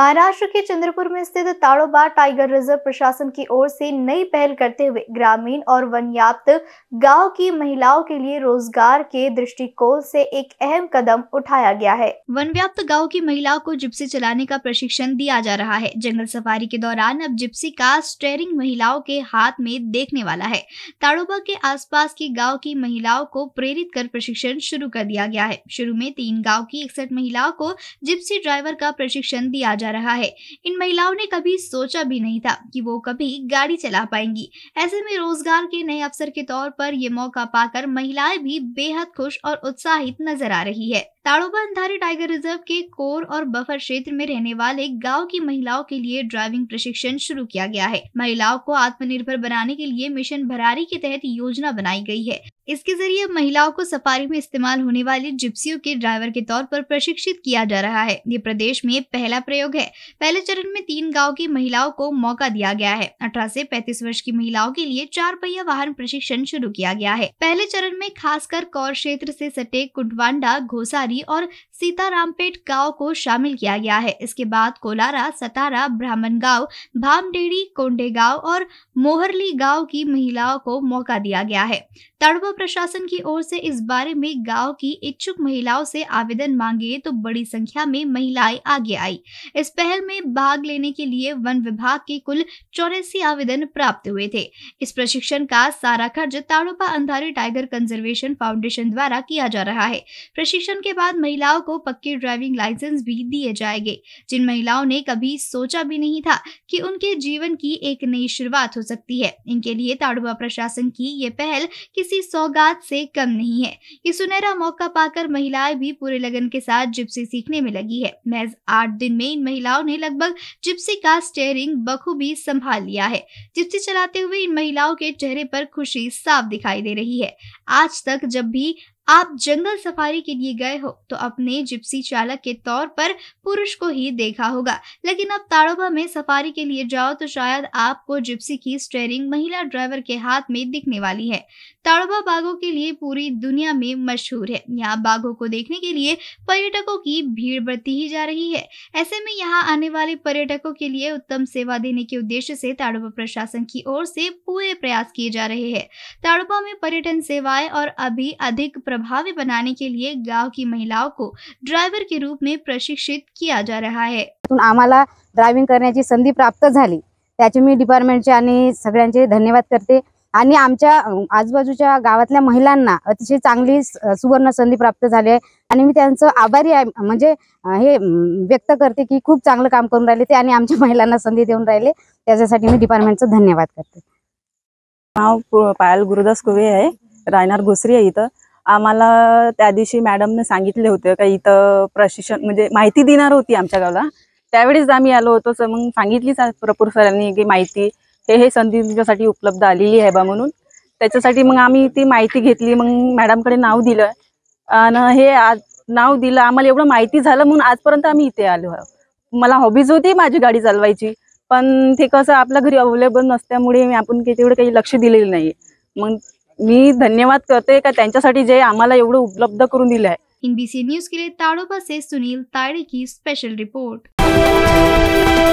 महाराष्ट्र के चंद्रपुर में स्थित ताड़ोबा टाइगर रिजर्व प्रशासन की ओर से नई पहल करते हुए ग्रामीण और वनयाप्त गांव की महिलाओं के लिए रोजगार के दृष्टिकोण से एक अहम कदम उठाया गया है वन व्याप्त गाँव की महिलाओं को जिप्सी चलाने का प्रशिक्षण दिया जा रहा है जंगल सफारी के दौरान अब जिप्सी का स्टेयरिंग महिलाओं के हाथ में देखने वाला है ताड़ोबा के आस के गाँव की महिलाओं को प्रेरित कर प्रशिक्षण शुरू कर दिया गया है शुरू में तीन गाँव की इकसठ महिलाओं को जिप्सी ड्राइवर का प्रशिक्षण दिया जा जा रहा है इन महिलाओं ने कभी सोचा भी नहीं था कि वो कभी गाड़ी चला पाएंगी ऐसे में रोजगार के नए अवसर के तौर पर ये मौका पाकर महिलाएं भी बेहद खुश और उत्साहित नजर आ रही है ताड़ोबा अंधारी टाइगर रिजर्व के कोर और बफर क्षेत्र में रहने वाले गांव की महिलाओं के लिए ड्राइविंग प्रशिक्षण शुरू किया गया है महिलाओं को आत्मनिर्भर बनाने के लिए मिशन भरारी के तहत योजना बनाई गई है इसके जरिए महिलाओं को सफारी में इस्तेमाल होने वाली जिप्सियों के ड्राइवर के तौर पर प्रशिक्षित किया जा रहा है ये प्रदेश में पहला प्रयोग है पहले चरण में तीन गाँव की महिलाओं को मौका दिया गया है अठारह ऐसी पैंतीस वर्ष की महिलाओं के लिए चार पहिया वाहन प्रशिक्षण शुरू किया गया है पहले चरण में खासकर कौर क्षेत्र से सटे कुंडवांडा घोसारी और सीतारामपेट गांव को शामिल किया गया है इसके बाद कोलारा सतारा ब्राह्मण गाँव भामडेड़ी कोंडे गाँव और मोहरली गाँव की महिलाओं को मौका दिया गया है तड़वा प्रशासन की ओर से इस बारे में गांव की इच्छुक महिलाओं से आवेदन मांगे तो बड़ी संख्या में महिलाएं आगे आई इस पहल में भाग लेने के लिए वन विभाग के कुल चौरासी आवेदन प्राप्त हुए थे इस प्रशिक्षण का सारा खर्च ताड़ोपा अंधारी टाइगर कंजर्वेशन फाउंडेशन द्वारा किया जा रहा है प्रशिक्षण के बाद महिलाओं को पक्के ड्राइविंग लाइसेंस भी दिए जाएंगे जिन महिलाओं ने कभी सोचा भी नहीं था कि उनके जीवन की एक नई शुरुआत हो सकती है इनके लिए ताड़ुआ प्रशासन की ये पहल किसी सौ सौगात से कम नहीं है ये सुनहरा मौका पाकर महिलाएं भी पूरे लगन के साथ जिप्सी सीखने में लगी है महज आठ दिन में इन महिलाओं ने लगभग जिप्सी का स्टेयरिंग बखूबी संभाल लिया है जिप्सी चलाते हुए इन महिलाओं के चेहरे पर खुशी साफ दिखाई दे रही है आज तक जब भी आप जंगल सफारी के लिए गए हो तो अपने जिप्सी चालक के तौर पर पुरुष को ही देखा होगा लेकिन अब ताड़ोबा में सफारी के लिए जाओ तो शायद आपको जिप्सी की स्टेयरिंग महिला ड्राइवर के हाथ में दिखने वाली है ताड़ोबा बाघों के लिए पूरी दुनिया में मशहूर है यहाँ बाघों को देखने के लिए पर्यटकों की भीड़ बढ़ती ही जा रही है ऐसे में यहाँ आने वाले पर्यटकों के लिए उत्तम सेवा देने के उद्देश्य से ताड़ोबा प्रशासन की ओर से पूरे प्रयास किए जा रहे हैं ताड़ोबा में पर्यटन सेवाएं और अभी अधिक प्रभावी बनाने के लिए गांव की महिलाओं को ड्रायव्हर के रूप में प्रशिक्षित किया जा रहा आहे आम्हाला ड्रायव्हिंग करण्याची संधी प्राप्त मी डिपार्टमेंटचे आणि धन्यवाद करते आणि आमच्या आजूबाजूच्या गावातल्या अतिशय चांगली सुवर्ण संधी प्राप्त झाली मी आभारी आहे अं, अं, व्यक्त करते की खूप चांगलं काम कर राहिले ते आणि आमच्या महिलांना संधी देऊन धन्यवाद करते नाव पायल गुरुदास कुवे आहे रायनार घोसरी आहे इथं आम्हाला त्या दिवशी मॅडमने सांगितले होते का इथं प्रशिक्षण म्हणजे माहिती देणार होती आमच्या गावाला त्यावेळेस आम्ही आलो होतो तर मग सांगितलीच प्रपूर सरांनी की माहिती हे हे संधी तुमच्यासाठी उपलब्ध आलेली आहे बा म्हणून त्याच्यासाठी मग आम्ही ती माहिती घेतली मग मॅडमकडे नाव दिलं आणि हे आज नाव दिलं आम्हाला एवढं माहिती झालं म्हणून आजपर्यंत आम्ही इथे आलो मला हॉबीज होती माझी गाडी चालवायची पण ते कसं आपल्या घरी अवेलेबल नसल्यामुळे आपण तेवढं काही लक्ष दिलेलं नाही मग मी धन्यवाद करते का त्यांच्यासाठी जे आम्हाला एवढं उपलब्ध करून दिलं आहे एनबीसी न्यूज के लिए ताड़ोबा से सुनील ताड़े की स्पेशल रिपोर्ट